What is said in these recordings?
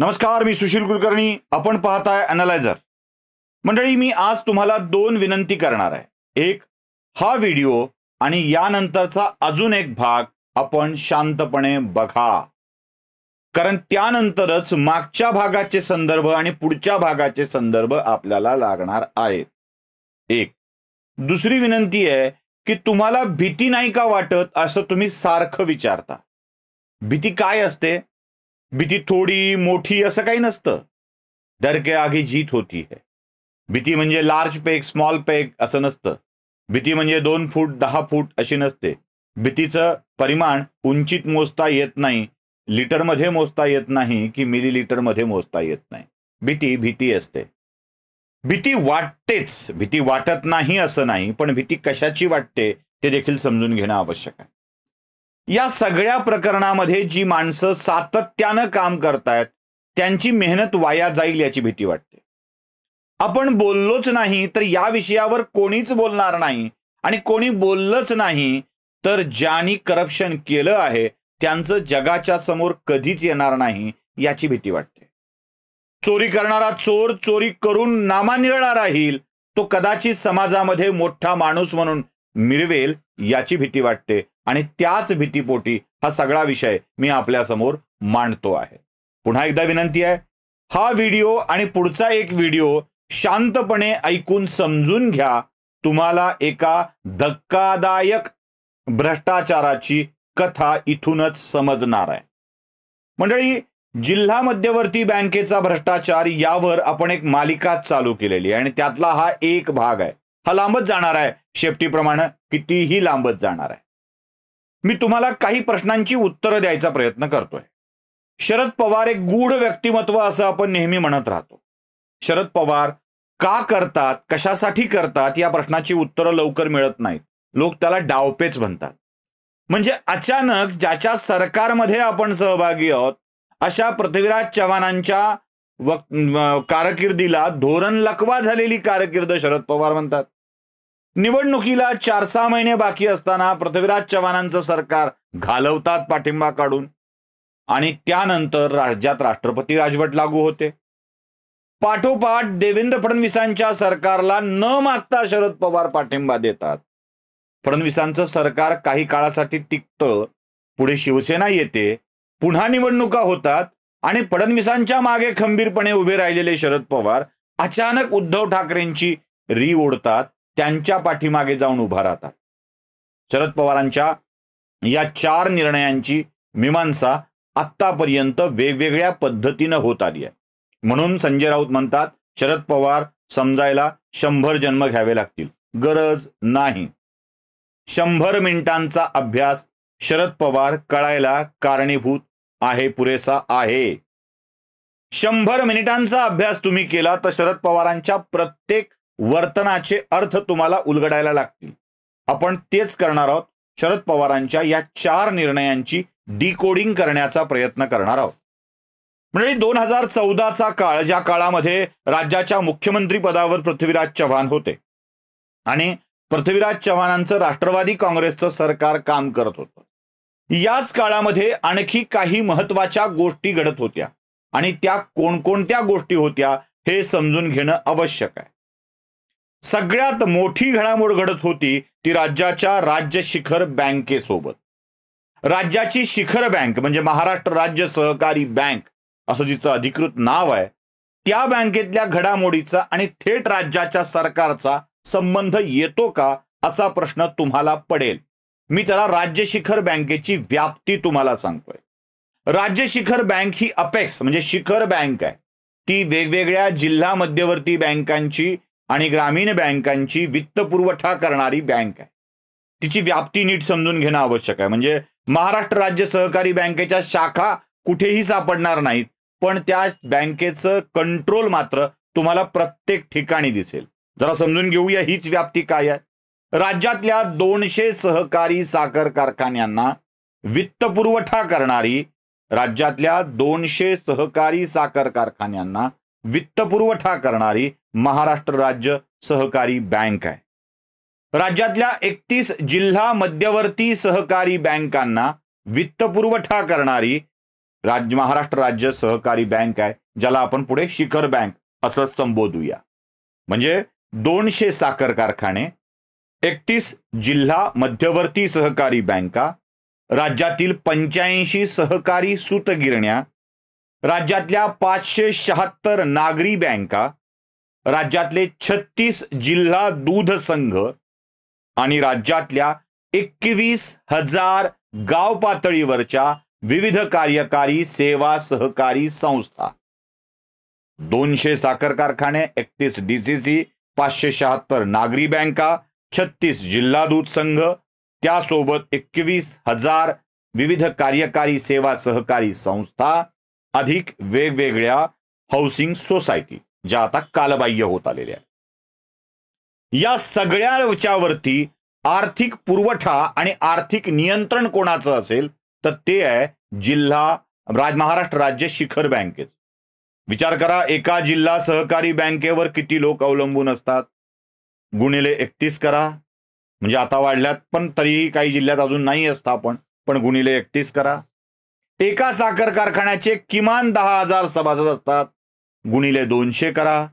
नमस्कार मी सुशील कुलकर्णी आपण पाहताय अनालायझर मंडळी मी आज तुम्हाला दोन विनंती करणार आहे एक हा व्हिडिओ आणि यानंतरचा अजून एक भाग आपण शांतपणे बघा कारण त्यानंतरच मागच्या भागाचे संदर्भ आणि पुढच्या भागाचे संदर्भ आपल्याला लागणार आहेत एक दुसरी विनंती आहे की तुम्हाला भीती नाही का वाटत असं तुम्ही सारखं विचारता भीती काय असते भीती थोडी मोठी असं काही नसतं डर के आगे जीत होती है भीती म्हणजे लार्ज पेक स्मॉल पेक असं नसतं भीती म्हणजे दोन फूट दहा फूट अशी नसते भीतीचं परिमाण उंचीत मोजता येत नाही लिटरमध्ये मोजता येत नाही की मिली लिटरमध्ये मोजता येत नाही भीती भीती असते भीती वाटतेच भीती वाटत नाही असं नाही पण भीती कशाची वाटते ते देखील समजून घेणं आवश्यक आहे या सगळ्या प्रकरणामध्ये जी माणसं सातत्यानं काम करतायत त्यांची मेहनत वाया जाईल याची भीती वाटते आपण बोललोच नाही तर या विषयावर कोणीच बोलणार नाही आणि कोणी बोललंच नाही तर ज्यांनी करप्शन केलं आहे त्यांचं जगाच्या समोर कधीच येणार नाही याची भीती वाटते चोरी करणारा चोर चोरी करून नामानिरळा राहील तो कदाचित समाजामध्ये मोठा माणूस म्हणून मिळवेल याची भीती वाटते आणि त्याच भीतीपोटी हा सगळा विषय मी आपल्यासमोर मांडतो आहे पुन्हा एकदा विनंती आहे हा व्हिडिओ आणि पुढचा एक व्हिडिओ शांतपणे ऐकून समजून घ्या तुम्हाला एका धक्कादायक भ्रष्टाचाराची कथा इथूनच समजणार आहे मंडळी जिल्हा मध्यवर्ती बँकेचा भ्रष्टाचार यावर आपण एक मालिका चालू केलेली आहे आणि त्यातला हा एक भाग आहे हा लांबच जाणार आहे शेपटीप्रमाणे कितीही लांबच जाणार आहे मी तुम्हाला काही प्रश्नांची उत्तरं द्यायचा प्रयत्न करतोय शरद पवार एक गूढ व्यक्तिमत्व असं आपण नेहमी म्हणत राहतो शरद पवार का करतात कशासाठी करतात या प्रश्नाची उत्तरं लवकर मिळत नाहीत लोक त्याला डावपेच म्हणतात म्हणजे अचानक ज्याच्या सरकारमध्ये आपण सहभागी आहोत अशा पृथ्वीराज चव्हाणांच्या कारकिर्दीला धोरण लकवा झालेली कारकिर्द शरद पवार म्हणतात निवडणुकीला चार सहा महिने बाकी असताना पृथ्वीराज चव्हाणांचं सरकार घालवतात पाठिंबा काढून आणि त्यानंतर राज्यात राष्ट्रपती राजवट लागू होते पाठोपाठ देवेंद्र फडणवीसांच्या सरकारला न मागता शरद पवार पाठिंबा देतात फडणवीसांचं सरकार काही काळासाठी टिकतं पुढे शिवसेना येते पुन्हा निवडणुका होतात आणि फडणवीसांच्या मागे खंबीरपणे उभे राहिलेले शरद पवार अचानक उद्धव ठाकरेंची री ओढतात त्यांच्या पाठीमागे जाऊन उभा राहतात शरद पवारांच्या या चार निर्णयांची मीमांसा आत्तापर्यंत वेगवेगळ्या पद्धतीनं होत आली आहे म्हणून संजय राऊत म्हणतात शरद पवार समजायला शंभर जन्म घ्यावे लागतील गरज नाही शंभर मिनिटांचा अभ्यास शरद पवार कळायला कारणीभूत आहे पुरेसा आहे शंभर मिनिटांचा अभ्यास तुम्ही केला तर शरद पवारांच्या प्रत्येक वर्तनाचे अर्थ तुम्हाला उलगडायला लागतील आपण तेच करणार आहोत शरद पवारांच्या या चार निर्णयांची डिकोडिंग करण्याचा प्रयत्न करणार आहोत म्हणजे दोन हजार चौदाचा काळ ज्या काळामध्ये राज्याच्या मुख्यमंत्री पदावर पृथ्वीराज चव्हाण होते आणि पृथ्वीराज चव्हाणांचं राष्ट्रवादी काँग्रेसचं सरकार काम करत होतं याच काळामध्ये आणखी काही महत्वाच्या गोष्टी घडत होत्या आणि त्या कोणकोणत्या गोष्टी होत्या हे समजून घेणं आवश्यक आहे सगळ्यात मोठी घडामोड घडत होती ती राज्याच्या राज्य शिखर बँकेसोबत राज्याची शिखर बँक म्हणजे महाराष्ट्र राज्य सहकारी बँक असं जिचं अधिकृत नाव आहे त्या बँकेतल्या घडामोडीचा आणि थेट राज्याच्या सरकारचा संबंध येतो का असा प्रश्न तुम्हाला पडेल मी त्याला राज्य शिखर बँकेची व्याप्ती तुम्हाला सांगतोय राज्य शिखर बँक ही अपेक्स म्हणजे शिखर बँक आहे ती वेगवेगळ्या जिल्हा मध्यवर्ती बँकांची आणि ग्रामीण बँकांची वित्तपुरवठा करणारी बँक आहे तिची व्याप्ती नीट समजून घेणं आवश्यक आहे म्हणजे महाराष्ट्र राज्य सहकारी बँकेच्या शाखा कुठेही सापडणार नाहीत पण त्या बँकेचं कंट्रोल मात्र तुम्हाला प्रत्येक ठिकाणी दिसेल जरा समजून घेऊया हीच व्याप्ती काय आहे राज्यातल्या दोनशे सहकारी साखर कारखान्यांना वित्तपुरवठा करणारी राज्यातल्या दोनशे सहकारी साखर कारखान्यांना वित्तपुरवठा करणारी महाराष्ट्र राज्य सहकारी बँक आहे राज्यातल्या एकतीस जिल्हा मध्यवर्ती सहकारी बँकांना वित्त पुरवठा करणारी राज्य महाराष्ट्र राज्य सहकारी बँक आहे ज्याला आपण पुढे शिखर बँक असं संबोधूया म्हणजे दोनशे साखर कारखाने एकतीस जिल्हा मध्यवर्ती सहकारी बँका राज्यातील पंच्याऐंशी सहकारी सूतगिरण्या राज्यातल्या पाचशे शहात्तर नागरी बँका राज्यातले छत्तीस जिल्हा दूध संघ आणि राज्यातल्या एकवीस हजार गाव पातळीवरच्या विविध कार्यकारी सेवा सहकारी संस्था दोनशे साखर कारखाने एकतीस डीसीसी पाचशे शहात्तर नागरी बँका छत्तीस जिल्हा दूध संघ त्यासोबत एकवीस हजार विविध कार्यकारी सेवा सहकारी संस्था अधिक वेगवेगळ्या हाऊसिंग सोसायटी ज्या आता कालबाह्य होत आलेल्या आहेत या सगळ्याच्यावरती आर्थिक पुरवठा आणि आर्थिक नियंत्रण कोणाचं असेल तर ते आहे जिल्हा राज महाराष्ट्र राज्य शिखर बँकेच विचार करा एका जिल्हा सहकारी बँकेवर किती लोक अवलंबून असतात गुणिले एकतीस करा म्हणजे आता वाढल्यात पण तरीही काही जिल्ह्यात अजून नाही असता आपण पण गुणिले एकतीस करा एका साखर कारखान्याचे किमान दहा हजार सभासद असतात गुणिले दोनशे करा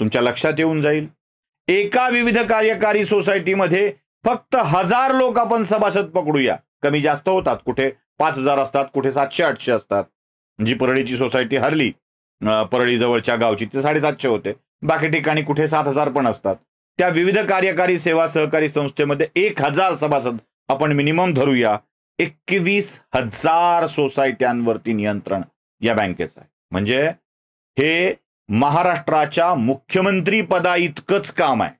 तुमच्या लक्षात येऊन जाईल एका विविध कार्यकारी सोसायटीमध्ये फक्त हजार लोक आपण सभासद पकडूया कमी जास्त होतात कुठे पाच हजार असतात कुठे सातशे आठशे असतात जी परळीची सोसायटी हरली परळी जवळच्या गावची ते साडेसातशे होते बाकी ठिकाणी कुठे सात हजार पण असतात त्या विविध कार्यकारी सेवा सहकारी संस्थेमध्ये एक हजार सभासद आपण मिनिमम धरूया एकवीस हजार सोसायट्यांवरती नियंत्रण या बँकेचं आहे म्हणजे हे महाराष्ट्राच्या मुख्यमंत्री पदा इतकंच काम आहे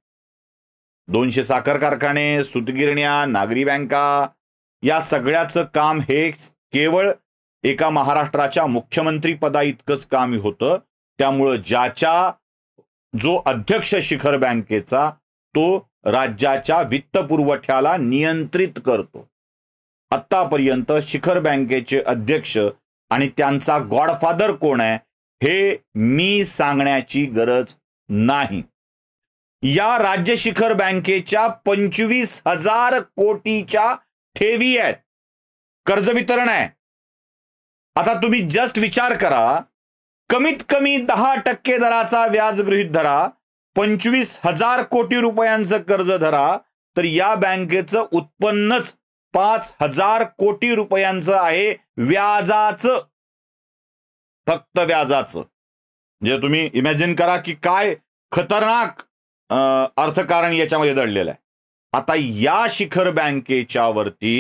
दोनशे साखर कारखाने सुतगिरण्या नागरी बँका या सगळ्याचं काम हे केवळ एका महाराष्ट्राच्या मुख्यमंत्री पदा इतकंच काम होतं त्यामुळं ज्याच्या जो अध्यक्ष शिखर बँकेचा तो राज्याच्या वित्त पुरवठ्याला नियंत्रित करतो आत्तापर्यंत शिखर बँकेचे अध्यक्ष आणि त्यांचा गॉडफादर कोण आहे हे मी सांगण्याची गरज नाही या राज्य शिखर बँकेच्या पंचवीस हजार कोटीच्या ठेवी आहेत कर्ज वितरण आहे आता तुम्ही जस्ट विचार करा कमीत कमी दहा टक्के दराचा व्याज गृहित धरा पंचवीस हजार कोटी रुपयांचं कर्ज धरा तर या बँकेचं उत्पन्नच पाच हजार कोटी रुपयांचं आहे व्याजाचं फक्त व्याजाचं म्हणजे तुम्ही इमॅजिन करा की काय खतरनाक अर्थकारण याच्यामध्ये दडलेलं आहे आता या शिखर बँकेच्या वरती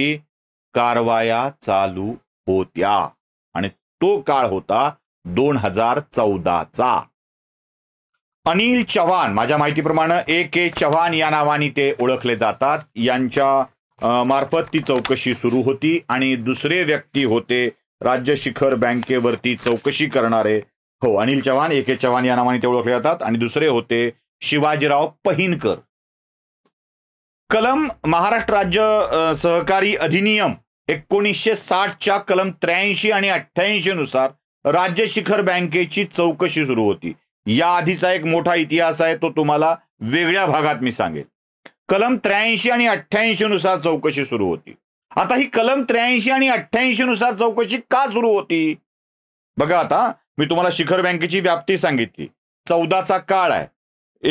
कारवाया चालू होत्या आणि तो काळ होता दोन हजार चौदाचा अनिल चव्हाण माझ्या माहितीप्रमाणे ए के चव्हाण या नावाने ते ओळखले जातात यांच्या मार्फत ती चौकशी सुरू होती आणि दुसरे व्यक्ती होते राज्य शिखर बँकेवरती चौकशी करणारे हो अनिल चव्हाण ए के चव्हाण या नावाने ते ओळखले जातात आणि दुसरे होते शिवाजीराव पहिनकर कलम महाराष्ट्र राज्य सहकारी अधिनियम एकोणीसशे साठच्या कलम त्र्याऐंशी आणि अठ्ठ्याऐंशी नुसार राज्य शिखर बँकेची चौकशी सुरू होती या आधीचा एक मोठा इतिहास आहे तो तुम्हाला वेगळ्या भागात मी सांगेल कलम त्र्याऐंशी आणि अठ्ठ्याऐंशी नुसार चौकशी सुरू होती आता ही कलम त्र्याऐंशी आणि अठ्ठ्याऐंशी नुसार चौकशी का सुरू होती बघा आता मी तुम्हाला शिखर बँकेची व्याप्ती सांगितली चौदाचा काळ आहे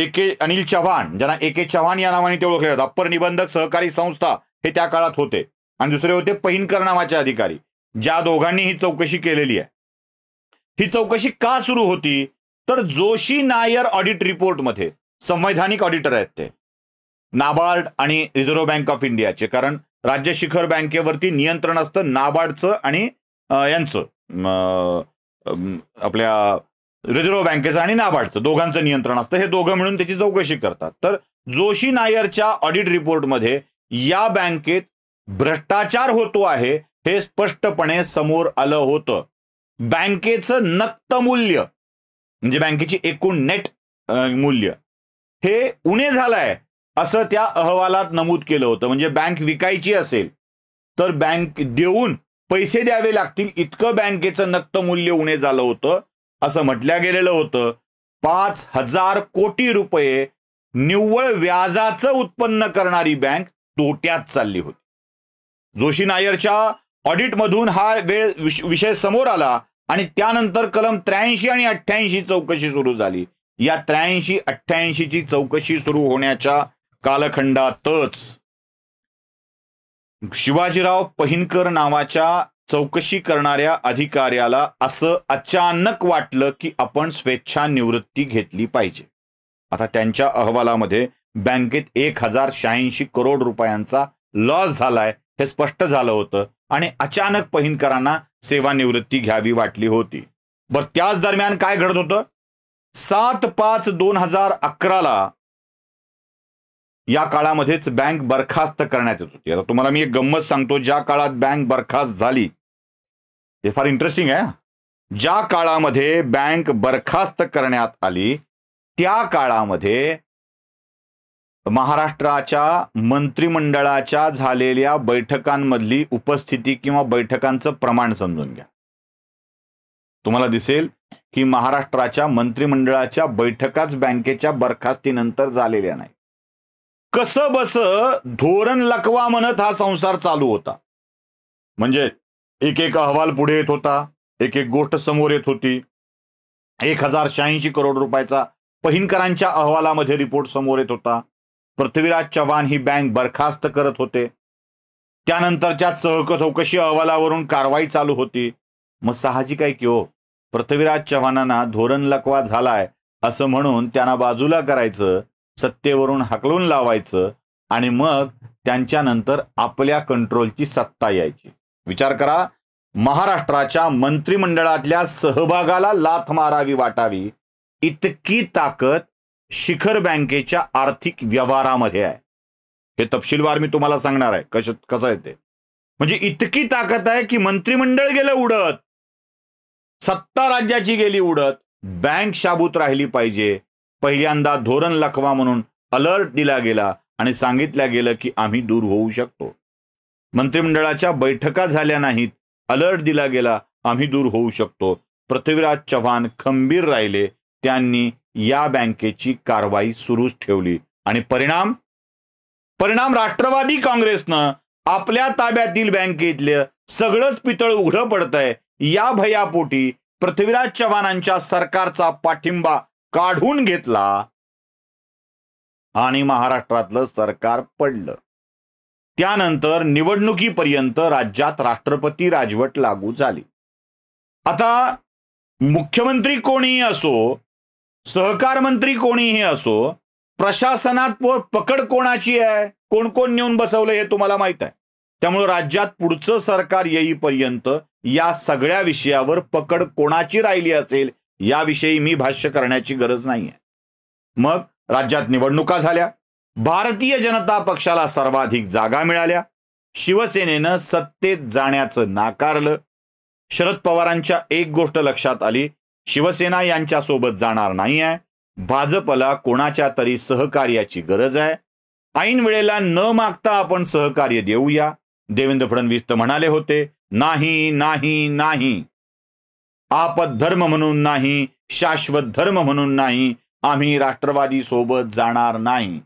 ए के अनिल चव्हाण ज्यांना ए के चव्हाण या नावाने ते ओळखले जातात अप्पर निबंधक सहकारी संस्था हे त्या काळात होते आणि दुसरे होते पहिनकर नावाचे अधिकारी ज्या दोघांनी ही चौकशी केलेली आहे ही चौकशी का सुरू होती तर जोशी नायर ऑडिट रिपोर्टमध्ये संवैधानिक ऑडिटर आहेत ते नाबार्ड आणि रिझर्व्ह बँक ऑफ इंडियाचे कारण राज्य शिखर बँकेवरती नियंत्रण असतं नाबार्डचं आणि यांचं आपल्या रिझर्व्ह बँकेचं आणि नाबार्डचं दोघांचं नियंत्रण असतं हे दोघं मिळून त्याची चौकशी करतात तर जोशी नायरच्या ऑडिट रिपोर्टमध्ये या बँकेत भ्रष्टाचार होतो आहे हे स्पष्टपणे समोर आलं होतं बँकेचं नक्त मूल्य म्हणजे बँकेची एकूण नेट मूल्य हे उणे झालं आहे असं त्या अहवालात नमूद केलं होतं म्हणजे बँक विकायची असेल तर बँक देऊन पैसे द्यावे लागतील इतकं बँकेचं नक्त मूल्य उणे झालं होतं असं म्हटलं गेलेलं होतं पाच हजार कोटी रुपये निव्वळ व्याजाचं उत्पन्न करणारी बँक तोट्यात चालली होती जोशी नायरच्या ऑडिटमधून हा वेळ विषय समोर आला आणि त्यानंतर कलम त्र्याऐंशी आणि अठ्ठ्याऐंशी चौकशी सुरू झाली या त्र्याऐंशी अठ्ठ्याऐंशीची चौकशी सुरू होण्याच्या कालखंडातच शिवाजीराव पहिनकर नावाच्या चौकशी करणाऱ्या अधिकाऱ्याला असं अचानक वाटलं की आपण स्वेच्छा निवृत्ती घेतली पाहिजे आता त्यांच्या अहवालामध्ये बँकेत एक हजार शहाऐंशी करोड रुपयांचा लॉस झालाय हे स्पष्ट झालं होतं आणि अचानक पहिनकरांना सेवानिवृत्ती घ्यावी वाटली होती बरं त्याच दरम्यान काय घडत होतं सात पाच दोन हजार अकराला या काळामध्येच बँक बरखास्त करण्यात येत होती आता तुम्हाला मी एक गंमत सांगतो ज्या काळात बँक बरखास्त झाली हे फार इंटरेस्टिंग आहे ज्या काळामध्ये बँक बरखास्त करण्यात आली त्या काळामध्ये महाराष्ट्राच्या मंत्रिमंडळाच्या झालेल्या बैठकांमधली उपस्थिती किंवा बैठकांचं प्रमाण समजून घ्या तुम्हाला दिसेल की महाराष्ट्राच्या मंत्रिमंडळाच्या बैठकाच बँकेच्या बरखास्तीनंतर झालेल्या नाही कस बस धोरण लकवा म्हणत हा संसार चालू होता म्हणजे एक एक अहवाल पुढे येत होता एक एक गोष्ट समोर येत होती एक हजार शहाऐंशी करोड रुपयाचा पहिनकरांच्या अहवालामध्ये रिपोर्ट समोर येत होता पृथ्वीराज चव्हाण ही बँक बरखास्त करत होते त्यानंतरच्या चहक चौकशी अहवालावरून कारवाई चालू होती मग साहजिक आहे की हो पृथ्वीराज चव्हाणांना धोरण लकवा झालाय असं म्हणून त्यांना बाजूला करायचं सत्तेवरून हकलून लावायचं आणि मग त्यांच्यानंतर आपल्या कंट्रोलची सत्ता यायची विचार करा महाराष्ट्राच्या मंत्रिमंडळातल्या सहभागाला लाथ मारावी वाटावी इतकी ताकद शिखर बँकेच्या आर्थिक व्यवहारामध्ये आहे हे तपशीलवार मी तुम्हाला सांगणार आहे कश कसं येते म्हणजे इतकी ताकद आहे की मंत्रिमंडळ गेलं उडत सत्ता राज्याची गेली उडत बँक शाबूत राहिली पाहिजे पहिल्यांदा धोरण लखवा म्हणून अलर्ट दिला गेला आणि सांगितलं गेलं की आम्ही दूर होऊ शकतो मंत्रिमंडळाच्या बैठका झाल्या नाहीत अलर्ट दिला गेला आम्ही दूर होऊ शकतो पृथ्वीराज चव्हाण खंबीर राहिले त्यांनी या बँकेची कारवाई सुरूच ठेवली आणि परिणाम परिणाम राष्ट्रवादी काँग्रेसनं आपल्या ताब्यातील बँकेतलं सगळंच पितळ उघडं पडतंय या भयापोटी पृथ्वीराज चव्हाणांच्या सरकारचा पाठिंबा काढून घेतला आणि महाराष्ट्रातलं सरकार पडलं त्यानंतर निवडणुकीपर्यंत राज्यात राष्ट्रपती राजवट लागू झाली आता मुख्यमंत्री कोणीही असो सहकार मंत्री कोणीही असो प्रशासनात पकड कोणाची आहे कोण कोण नेऊन बसवलं हे तुम्हाला माहित आहे त्यामुळे राज्यात पुढचं सरकार येईपर्यंत या सगळ्या विषयावर पकड कोणाची राहिली असेल याविषयी मी भाष्य करण्याची गरज नाही आहे मग राज्यात निवडणुका झाल्या भारतीय जनता पक्षाला सर्वाधिक जागा मिळाल्या शिवसेनेनं सत्तेत जाण्याचं नाकारलं शरद पवारांच्या एक गोष्ट लक्षात आली शिवसेना यांच्यासोबत जाणार नाही आहे भाजपला कोणाच्या तरी सहकार्याची गरज आहे ऐन वेळेला न मागता आपण सहकार्य देऊया देवेंद्र फडणवीस तर म्हणाले होते नाही नाही नाही आपद्धर्म धर्म म्हणून नाही शाश्वत धर्म म्हणून नाही आम्ही राष्ट्रवादी सोबत जाणार नाही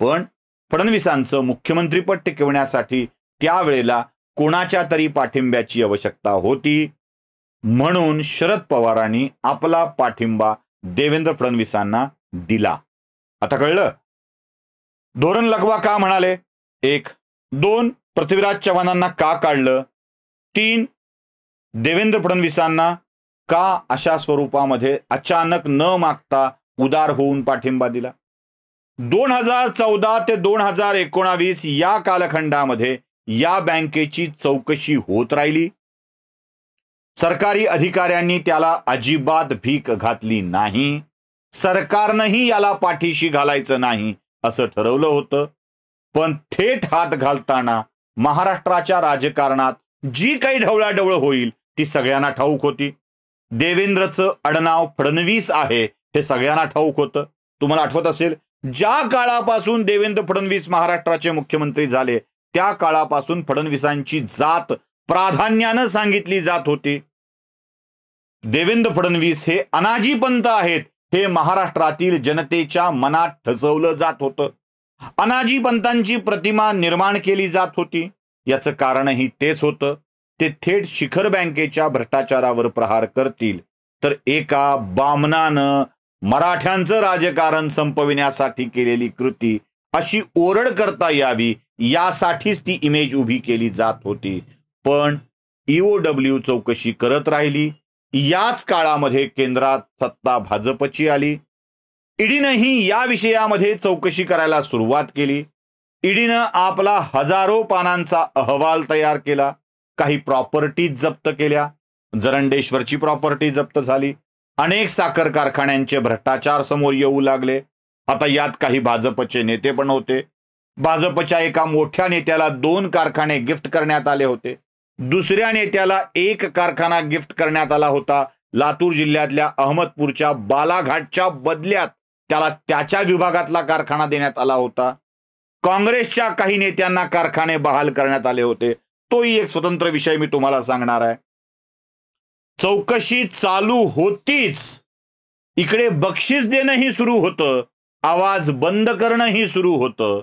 पण फडणवीसांचं मुख्यमंत्रीपद टिकवण्यासाठी त्यावेळेला कोणाच्या तरी पाठिंब्याची आवश्यकता होती म्हणून शरद पवारांनी आपला पाठिंबा देवेंद्र फडणवीसांना दिला आता कळलं धोरण लगवा का म्हणाले एक दोन पृथ्वीराज चव्हाणांना का काढलं तीन देवेंद्र फडणवीसांना का अशा स्वरूपामध्ये अचानक न मागता उदार होऊन पाठिंबा दिला दोन हजार चौदा ते दोन हजार एकोणावीस या कालखंडामध्ये या बँकेची चौकशी होत राहिली सरकारी अधिकाऱ्यांनी त्याला अजिबात भीक घातली नाही सरकारनंही याला पाठीशी घालायचं नाही असं ठरवलं होतं पण थेट हात घालताना महाराष्ट्राच्या राजकारणात जी काही ढवळाढवळ होईल ती सगळ्यांना ठाऊक होती देवेंद्रचं आडनाव फडणवीस आहे हे सगळ्यांना ठाऊक होतं तुम्हाला आठवत असेल ज्या काळापासून देवेंद्र फडणवीस महाराष्ट्राचे मुख्यमंत्री झाले त्या काळापासून फडणवीसांची जात प्राधान्यानं सांगितली जात होती देवेंद्र फडणवीस हे अनाजी पंत आहेत हे महाराष्ट्रातील जनतेच्या मनात ठसवलं जात होतं अनाजी पंतांची प्रतिमा निर्माण केली जात होती याचं कारणही तेच होतं ते थेट शिखर बँकेच्या भ्रष्टाचारावर प्रहार करतील तर एका बामनानं मराठ्यांचं राजकारण संपविण्यासाठी केलेली कृती अशी ओरड करता यावी यासाठीच ती इमेज उभी केली जात होती पण ईओडब्ल्यू e चौकशी करत राहिली याच काळामध्ये केंद्रात सत्ता भाजपची आली ईडीनंही या विषयामध्ये चौकशी करायला सुरुवात केली ईडीनं आपला हजारो पानांचा अहवाल तयार केला काही प्रॉपर्टीज जप्त केल्या जरंडेश्वरची प्रॉपर्टी जप्त झाली अनेक साखर कारखान्यांचे भ्रष्टाचार समोर येऊ लागले आता यात काही भाजपचे नेते पण होते भाजपच्या एका मोठ्या नेत्याला दोन कारखाने गिफ्ट करण्यात आले होते दुसऱ्या नेत्याला एक कारखाना गिफ्ट करण्यात आला होता लातूर जिल्ह्यातल्या अहमदपूरच्या बालाघाटच्या बदल्यात त्याला त्याच्या विभागातला कारखाना देण्यात आला होता काँग्रेसच्या काही नेत्यांना कारखाने बहाल करण्यात आले होते तोही एक स्वतंत्र विषय मी तुम्हाला सांगणार आहे चौकशी चालू होतीच इकडे बक्षीस देणंही सुरू होतं आवाज बंद करणंही सुरू होतं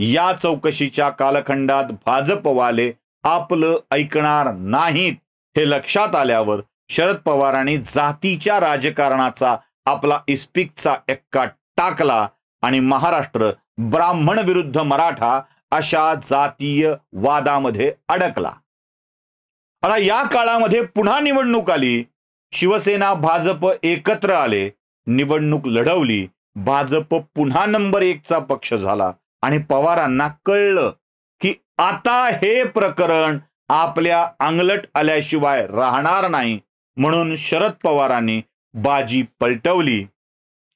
या चौकशीच्या कालखंडात भाजपवाले आपलं ऐकणार नाहीत हे लक्षात आल्यावर शरद पवारांनी जातीच्या राजकारणाचा आपला इस्पिकचा एक्का टाकला आणि महाराष्ट्र ब्राह्मण विरुद्ध मराठा अशा जातीय वादामध्ये अडकला आता या काळामध्ये पुन्हा निवडणूक आली शिवसेना भाजप एकत्र आले निवडणूक लढवली भाजप पुन्हा नंबर एकचा पक्ष झाला आणि पवारांना कळलं की आता हे प्रकरण आपल्या अंगलट आल्याशिवाय राहणार नाही म्हणून शरद पवारांनी बाजी पलटवली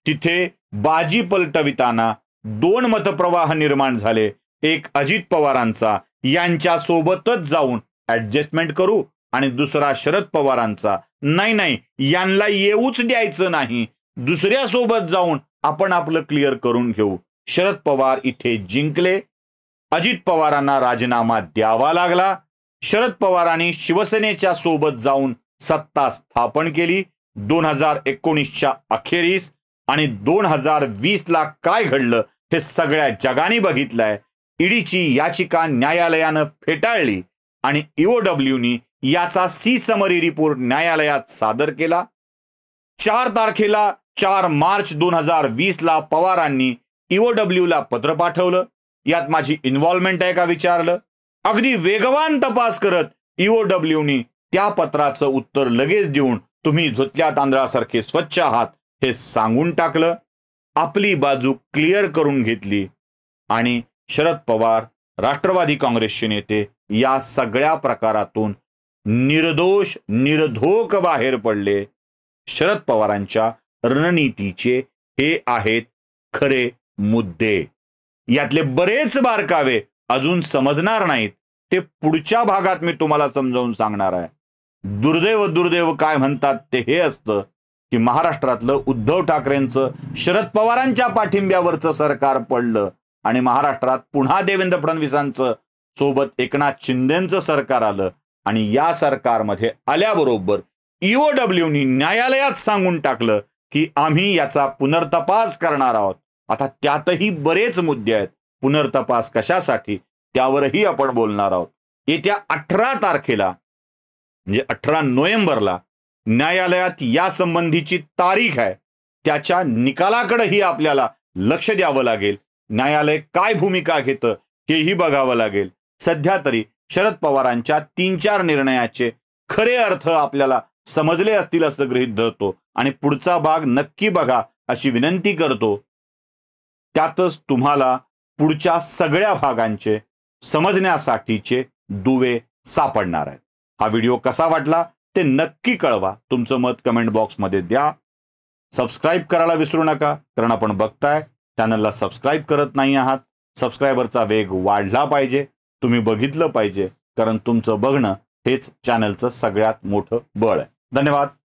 तिथे बाजी पलटविताना दोन मतप्रवाह निर्माण झाले एक अजित पवारांचा यांच्या सोबतच जाऊन ऍडजस्टमेंट करू आणि दुसरा शरद पवारांचा नाही नाही यांना येऊच द्यायचं नाही दुसऱ्या सोबत जाऊन आपण आपलं क्लिअर करून घेऊ शरद पवार इथे जिंकले अजित पवारांना राजीनामा द्यावा लागला शरद पवारांनी शिवसेनेच्या सोबत जाऊन सत्ता स्थापन केली दोन हजार एकोणीसच्या अखेरीस आणि दोन हजार वीसला काय घडलं हे सगळ्या जगाने बघितलंय ईडीची याचिका न्यायालयानं फेटाळली आणि ईओडब्ल्यूनी याचा सी समरी रिपोर्ट न्यायालयात सादर केला चार तारखेला चार मार्च दोन हजार वीस ला पवारांनी ला पत्र पाठवलं यात माझी इन्व्हॉल्वमेंट आहे का विचारलं अगदी वेगवान तपास करत ईओडब्ल्यूनी त्या पत्राचं उत्तर लगेच देऊन तुम्ही धुतल्या तांदळासारखे स्वच्छ आहात हे सांगून टाकलं आपली बाजू क्लिअर करून घेतली आणि शरद पवार राष्ट्रवादी काँग्रेसचे नेते या सगळ्या प्रकारातून निर्दोष निर्धोक बाहेर पडले शरद पवारांच्या रणनीतीचे हे आहेत खरे मुद्दे यातले बरेच बारकावे अजून समजणार नाहीत ते पुढच्या भागात मी तुम्हाला समजावून सांगणार आहे दुर्दैव दुर्दैव काय म्हणतात ते हे असतं की महाराष्ट्रातलं उद्धव ठाकरेंचं शरद पवारांच्या पाठिंब्यावरचं सरकार पडलं आणि महाराष्ट्रात पुन्हा देवेंद्र फडणवीसांचं सोबत एकनाथ शिंदेचं सरकार आलं आणि या सरकारमध्ये आल्याबरोबर ईओडब्ल्यूनी न्यायालयात सांगून टाकलं की आम्ही याचा पुनर्तपास करणार आहोत आता त्यातही बरेच मुद्दे आहेत पुनर्तपास कशासाठी त्यावरही आपण बोलणार आहोत येत्या अठरा तारखेला म्हणजे अठरा नोव्हेंबरला न्यायालयात या संबंधीची तारीख आहे त्याच्या निकालाकडेही आपल्याला लक्ष द्यावं लागेल न्यायालय काय भूमिका घेतं हेही बघावं लागेल सध्या तरी शरद पवारांच्या तीन चार निर्णयाचे खरे अर्थ आपल्याला समजले असतील असं गृहीत धरतो आणि पुढचा भाग नक्की बघा अशी विनंती करतो त्यातच तुम्हाला पुढच्या सगळ्या भागांचे समजण्यासाठीचे दुवे सापडणार आहेत हा व्हिडिओ कसा वाटला ते नक्की कळवा तुमचं मत कमेंट बॉक्समध्ये द्या सबस्क्राईब करायला विसरू नका कारण आपण बघताय चॅनलला सबस्क्राईब करत नाही आहात सबस्क्रायबरचा वेग वाढला पाहिजे तुम्ही बघितलं पाहिजे कारण तुमचं बघणं हेच चॅनलचं सगळ्यात मोठं बळ आहे धन्यवाद